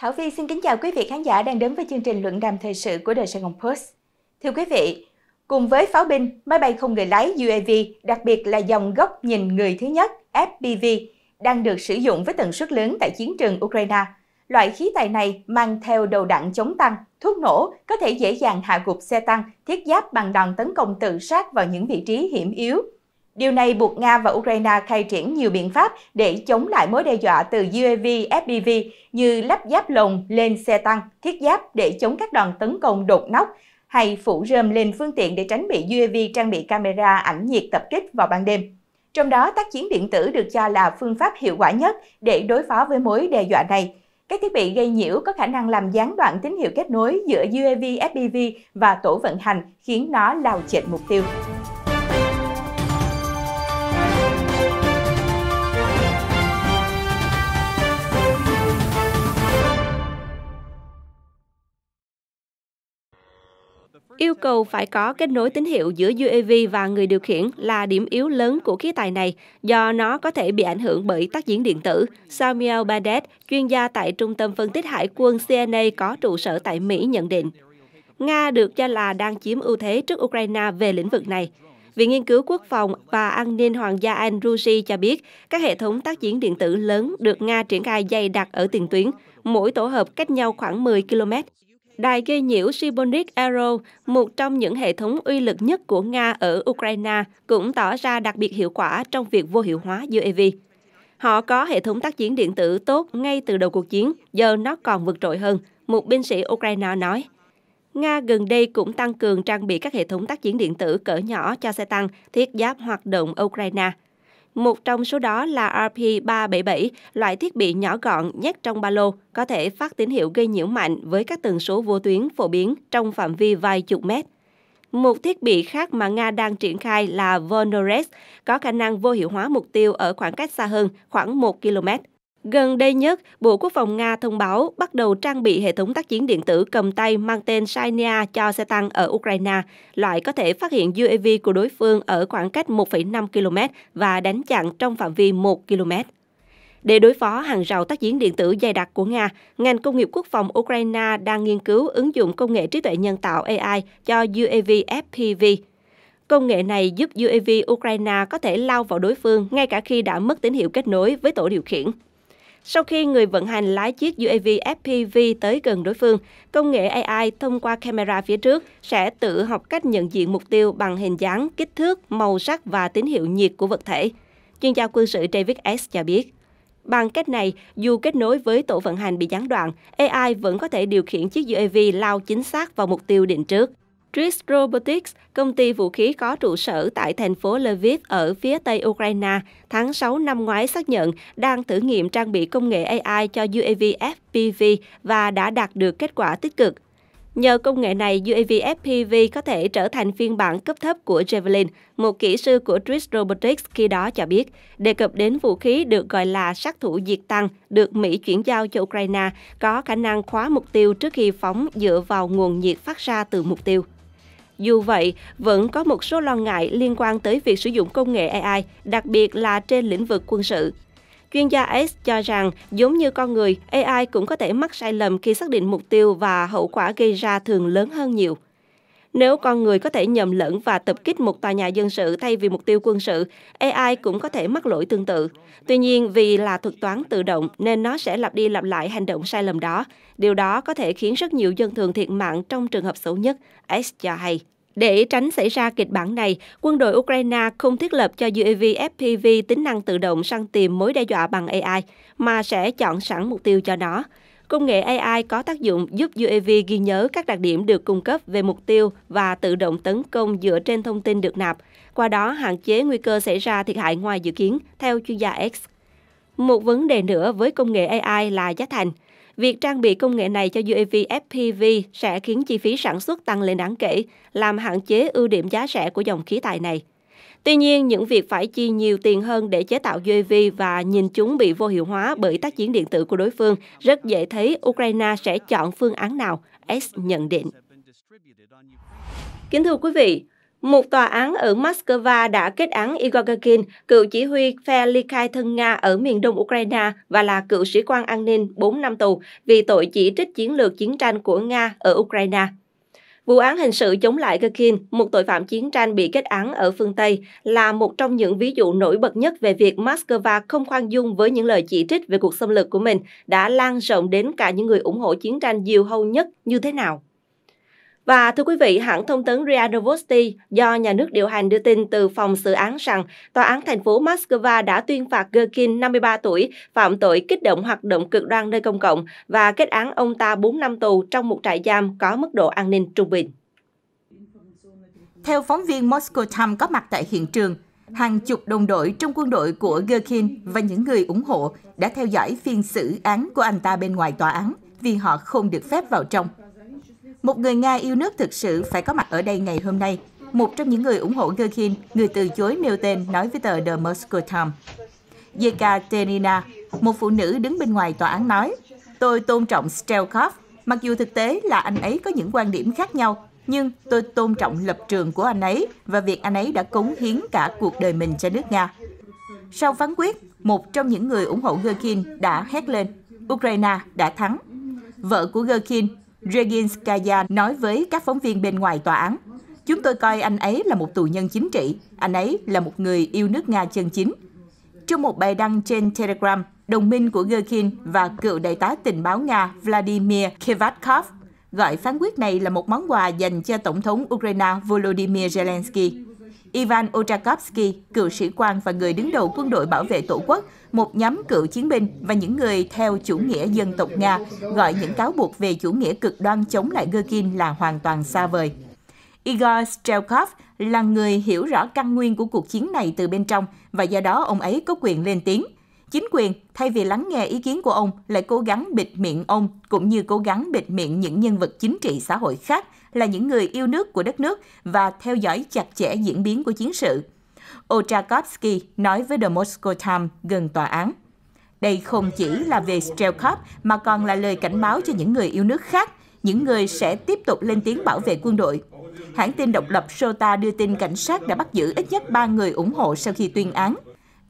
Thảo Phi xin kính chào quý vị khán giả đang đến với chương trình luận đàm thời sự của Đời Sài Gòn Post. Thưa quý vị, cùng với pháo binh, máy bay không người lái UAV, đặc biệt là dòng góc nhìn người thứ nhất FPV, đang được sử dụng với tần suất lớn tại chiến trường Ukraine. Loại khí tài này mang theo đầu đạn chống tăng, thuốc nổ, có thể dễ dàng hạ gục xe tăng, thiết giáp bằng đòn tấn công tự sát vào những vị trí hiểm yếu, Điều này buộc Nga và Ukraine khai triển nhiều biện pháp để chống lại mối đe dọa từ UAV, FPV như lắp giáp lồng lên xe tăng, thiết giáp để chống các đoàn tấn công đột nóc hay phủ rơm lên phương tiện để tránh bị UAV trang bị camera ảnh nhiệt tập kích vào ban đêm. Trong đó, tác chiến điện tử được cho là phương pháp hiệu quả nhất để đối phó với mối đe dọa này. Các thiết bị gây nhiễu có khả năng làm gián đoạn tín hiệu kết nối giữa UAV, FPV và tổ vận hành, khiến nó lao chệch mục tiêu. Yêu cầu phải có kết nối tín hiệu giữa UAV và người điều khiển là điểm yếu lớn của khí tài này do nó có thể bị ảnh hưởng bởi tác diễn điện tử. Samuel Badet, chuyên gia tại Trung tâm Phân tích Hải quân CNA có trụ sở tại Mỹ nhận định. Nga được cho là đang chiếm ưu thế trước Ukraine về lĩnh vực này. Viện Nghiên cứu Quốc phòng và An ninh Hoàng gia Anh Andrusi cho biết, các hệ thống tác diễn điện tử lớn được Nga triển khai dày đặc ở tiền tuyến, mỗi tổ hợp cách nhau khoảng 10 km đài gây nhiễu Sibonic Arrow, một trong những hệ thống uy lực nhất của Nga ở Ukraine, cũng tỏ ra đặc biệt hiệu quả trong việc vô hiệu hóa UAV. Họ có hệ thống tác chiến điện tử tốt ngay từ đầu cuộc chiến, giờ nó còn vượt trội hơn, một binh sĩ Ukraine nói. Nga gần đây cũng tăng cường trang bị các hệ thống tác chiến điện tử cỡ nhỏ cho xe tăng thiết giáp hoạt động Ukraine. Một trong số đó là RP377, loại thiết bị nhỏ gọn nhét trong ba lô, có thể phát tín hiệu gây nhiễu mạnh với các tần số vô tuyến phổ biến trong phạm vi vài chục mét. Một thiết bị khác mà Nga đang triển khai là Volnores, có khả năng vô hiệu hóa mục tiêu ở khoảng cách xa hơn khoảng 1 km. Gần đây nhất, Bộ Quốc phòng Nga thông báo bắt đầu trang bị hệ thống tác chiến điện tử cầm tay mang tên Shania cho xe tăng ở Ukraine, loại có thể phát hiện UAV của đối phương ở khoảng cách 1,5 km và đánh chặn trong phạm vi 1 km. Để đối phó hàng rào tác chiến điện tử dày đặc của Nga, ngành công nghiệp quốc phòng Ukraine đang nghiên cứu ứng dụng công nghệ trí tuệ nhân tạo AI cho UAV FPV. Công nghệ này giúp UAV Ukraine có thể lao vào đối phương ngay cả khi đã mất tín hiệu kết nối với tổ điều khiển. Sau khi người vận hành lái chiếc UAV FPV tới gần đối phương, công nghệ AI thông qua camera phía trước sẽ tự học cách nhận diện mục tiêu bằng hình dáng, kích thước, màu sắc và tín hiệu nhiệt của vật thể. Chuyên gia quân sự David S. cho biết. Bằng cách này, dù kết nối với tổ vận hành bị gián đoạn, AI vẫn có thể điều khiển chiếc UAV lao chính xác vào mục tiêu định trước. Tris Robotics, công ty vũ khí có trụ sở tại thành phố Lviv ở phía tây Ukraine, tháng 6 năm ngoái xác nhận đang thử nghiệm trang bị công nghệ AI cho UAV FPV và đã đạt được kết quả tích cực. Nhờ công nghệ này, UAV FPV có thể trở thành phiên bản cấp thấp của Javelin, một kỹ sư của Tris Robotics khi đó cho biết. Đề cập đến vũ khí được gọi là sát thủ diệt tăng, được Mỹ chuyển giao cho Ukraine, có khả năng khóa mục tiêu trước khi phóng dựa vào nguồn nhiệt phát ra từ mục tiêu. Dù vậy, vẫn có một số lo ngại liên quan tới việc sử dụng công nghệ AI, đặc biệt là trên lĩnh vực quân sự. Chuyên gia S cho rằng, giống như con người, AI cũng có thể mắc sai lầm khi xác định mục tiêu và hậu quả gây ra thường lớn hơn nhiều. Nếu con người có thể nhầm lẫn và tập kích một tòa nhà dân sự thay vì mục tiêu quân sự, AI cũng có thể mắc lỗi tương tự. Tuy nhiên, vì là thuật toán tự động nên nó sẽ lặp đi lặp lại hành động sai lầm đó. Điều đó có thể khiến rất nhiều dân thường thiệt mạng trong trường hợp xấu nhất, S cho hay. Để tránh xảy ra kịch bản này, quân đội Ukraine không thiết lập cho UAV FPV tính năng tự động săn tìm mối đe dọa bằng AI, mà sẽ chọn sẵn mục tiêu cho nó. Công nghệ AI có tác dụng giúp UAV ghi nhớ các đặc điểm được cung cấp về mục tiêu và tự động tấn công dựa trên thông tin được nạp, qua đó hạn chế nguy cơ xảy ra thiệt hại ngoài dự kiến, theo chuyên gia X. Một vấn đề nữa với công nghệ AI là giá thành. Việc trang bị công nghệ này cho UAV FPV sẽ khiến chi phí sản xuất tăng lên đáng kể, làm hạn chế ưu điểm giá rẻ của dòng khí tài này. Tuy nhiên, những việc phải chi nhiều tiền hơn để chế tạo UAV và nhìn chúng bị vô hiệu hóa bởi tác chiến điện tử của đối phương rất dễ thấy Ukraine sẽ chọn phương án nào, S nhận định. Kính thưa quý vị, một tòa án ở Moscow đã kết án Igor Gagin, cựu chỉ huy phe ly khai thân Nga ở miền đông Ukraine và là cựu sĩ quan an ninh 4 năm tù vì tội chỉ trích chiến lược chiến tranh của Nga ở Ukraine. Vụ án hình sự chống lại Gakin, một tội phạm chiến tranh bị kết án ở phương Tây, là một trong những ví dụ nổi bật nhất về việc Moscow không khoan dung với những lời chỉ trích về cuộc xâm lược của mình đã lan rộng đến cả những người ủng hộ chiến tranh diều hâu nhất như thế nào. Và thưa quý vị, hãng thông tấn RIA Novosti do nhà nước điều hành đưa tin từ phòng xử án rằng Tòa án thành phố Moscow đã tuyên phạt Gerkin, 53 tuổi, phạm tội kích động hoạt động cực đoan nơi công cộng và kết án ông ta 4 năm tù trong một trại giam có mức độ an ninh trung bình. Theo phóng viên Moscow Times có mặt tại hiện trường, hàng chục đồng đội trong quân đội của Gerkin và những người ủng hộ đã theo dõi phiên xử án của anh ta bên ngoài tòa án vì họ không được phép vào trong. Một người Nga yêu nước thực sự phải có mặt ở đây ngày hôm nay. Một trong những người ủng hộ Gerkin, người từ chối nêu tên, nói với tờ The Moscow Times. yeka Yekaterina, một phụ nữ đứng bên ngoài tòa án nói, Tôi tôn trọng strelkov mặc dù thực tế là anh ấy có những quan điểm khác nhau, nhưng tôi tôn trọng lập trường của anh ấy và việc anh ấy đã cống hiến cả cuộc đời mình cho nước Nga. Sau phán quyết, một trong những người ủng hộ Gerkin đã hét lên, Ukraine đã thắng. Vợ của Gerkin, Reginskaya nói với các phóng viên bên ngoài tòa án, Chúng tôi coi anh ấy là một tù nhân chính trị, anh ấy là một người yêu nước Nga chân chính. Trong một bài đăng trên Telegram, đồng minh của Gerkin và cựu đại tá tình báo Nga Vladimir Kavatkov gọi phán quyết này là một món quà dành cho Tổng thống Ukraine Volodymyr Zelensky. Ivan Otakovsky, cựu sĩ quan và người đứng đầu quân đội bảo vệ tổ quốc, một nhóm cựu chiến binh và những người theo chủ nghĩa dân tộc Nga gọi những cáo buộc về chủ nghĩa cực đoan chống lại Gherkin là hoàn toàn xa vời. Igor Strelkov là người hiểu rõ căn nguyên của cuộc chiến này từ bên trong và do đó ông ấy có quyền lên tiếng – Chính quyền, thay vì lắng nghe ý kiến của ông, lại cố gắng bịt miệng ông, cũng như cố gắng bịt miệng những nhân vật chính trị xã hội khác là những người yêu nước của đất nước và theo dõi chặt chẽ diễn biến của chiến sự. Otrakovsky nói với The Moscow Times gần tòa án. Đây không chỉ là về Strelkov mà còn là lời cảnh báo cho những người yêu nước khác, những người sẽ tiếp tục lên tiếng bảo vệ quân đội. Hãng tin độc lập Sota đưa tin cảnh sát đã bắt giữ ít nhất 3 người ủng hộ sau khi tuyên án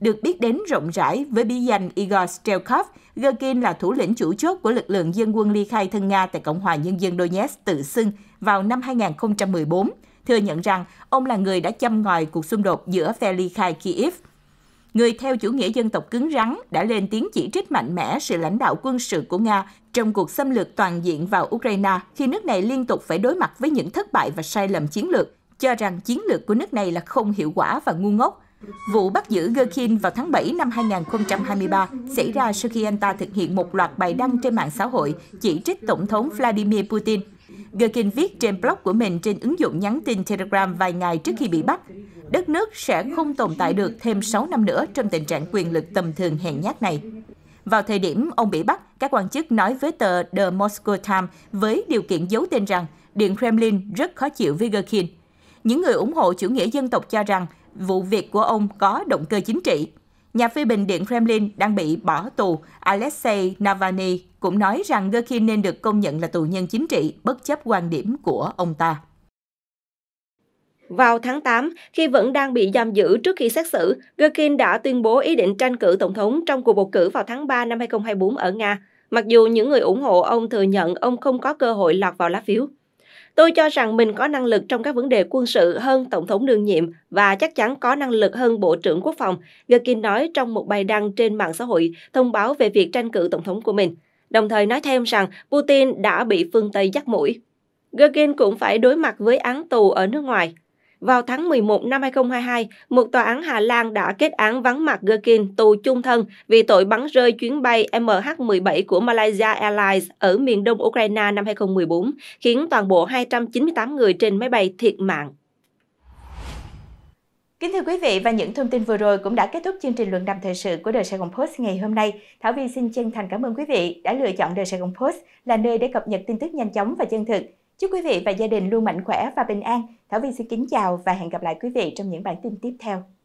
được biết đến rộng rãi với bí danh Igor Strelkov. Gerkin là thủ lĩnh chủ chốt của lực lượng dân quân ly khai thân Nga tại Cộng hòa Nhân dân Donetsk tự xưng vào năm 2014, thừa nhận rằng ông là người đã châm ngòi cuộc xung đột giữa phe ly khai Kiev. Người theo chủ nghĩa dân tộc cứng rắn đã lên tiếng chỉ trích mạnh mẽ sự lãnh đạo quân sự của Nga trong cuộc xâm lược toàn diện vào Ukraine khi nước này liên tục phải đối mặt với những thất bại và sai lầm chiến lược, cho rằng chiến lược của nước này là không hiệu quả và ngu ngốc, Vụ bắt giữ Gerkin vào tháng 7 năm 2023 xảy ra sau khi anh ta thực hiện một loạt bài đăng trên mạng xã hội chỉ trích Tổng thống Vladimir Putin. Gerkin viết trên blog của mình trên ứng dụng nhắn tin Telegram vài ngày trước khi bị bắt. Đất nước sẽ không tồn tại được thêm 6 năm nữa trong tình trạng quyền lực tầm thường hèn nhát này. Vào thời điểm ông bị bắt, các quan chức nói với tờ The Moscow Times với điều kiện giấu tên rằng Điện Kremlin rất khó chịu với Gerkin. Những người ủng hộ chủ nghĩa dân tộc cho rằng vụ việc của ông có động cơ chính trị. Nhà phê bình Điện Kremlin đang bị bỏ tù, Alexei Navalny cũng nói rằng Gherkin nên được công nhận là tù nhân chính trị bất chấp quan điểm của ông ta. Vào tháng 8, khi vẫn đang bị giam giữ trước khi xét xử, Gherkin đã tuyên bố ý định tranh cử tổng thống trong cuộc bầu cử vào tháng 3 năm 2024 ở Nga, mặc dù những người ủng hộ ông thừa nhận ông không có cơ hội lọt vào lá phiếu. Tôi cho rằng mình có năng lực trong các vấn đề quân sự hơn Tổng thống đương nhiệm và chắc chắn có năng lực hơn Bộ trưởng Quốc phòng, Gerkin nói trong một bài đăng trên mạng xã hội thông báo về việc tranh cử Tổng thống của mình. Đồng thời nói thêm rằng Putin đã bị phương Tây dắt mũi. Gerkin cũng phải đối mặt với án tù ở nước ngoài. Vào tháng 11 năm 2022, một tòa án Hà Lan đã kết án vắng mặt Gerkin tù chung thân vì tội bắn rơi chuyến bay MH17 của Malaysia Airlines ở miền đông Ukraine năm 2014, khiến toàn bộ 298 người trên máy bay thiệt mạng. Kính thưa quý vị và những thông tin vừa rồi cũng đã kết thúc chương trình luận đàm thời sự của Đời Sài Gòn Post ngày hôm nay. Thảo Vi xin chân thành cảm ơn quý vị đã lựa chọn Đời Sài Gòn Post là nơi để cập nhật tin tức nhanh chóng và chân thực. Chúc quý vị và gia đình luôn mạnh khỏe và bình an. Thảo Vi xin kính chào và hẹn gặp lại quý vị trong những bản tin tiếp theo.